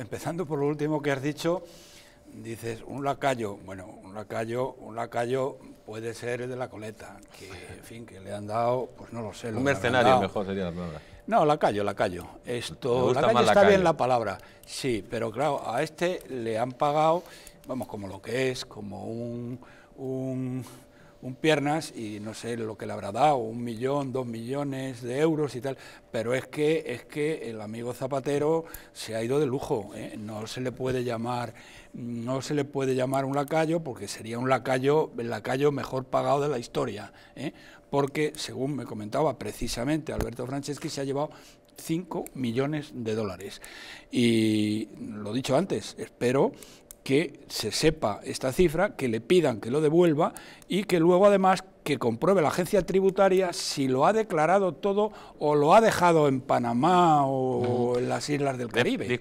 empezando por lo último que has dicho, dices, un lacayo, bueno, un lacayo, un lacayo puede ser el de la coleta, que en fin, que le han dado, pues no lo sé. un mercenario mejor sería la palabra. No, lacayo, lacayo. Esto, está bien la palabra, sí, pero claro, a este le han pagado, vamos, como lo que es, como un un piernas y no sé lo que le habrá dado, un millón, dos millones de euros y tal, pero es que, es que el amigo Zapatero se ha ido de lujo, ¿eh? no se le puede llamar, no se le puede llamar un lacayo porque sería un lacayo, el lacayo mejor pagado de la historia, ¿eh? porque según me comentaba precisamente Alberto Franceschi se ha llevado 5 millones de dólares. Y lo dicho antes, espero que se sepa esta cifra, que le pidan que lo devuelva y que luego además que compruebe la agencia tributaria si lo ha declarado todo o lo ha dejado en Panamá o en las islas del Caribe.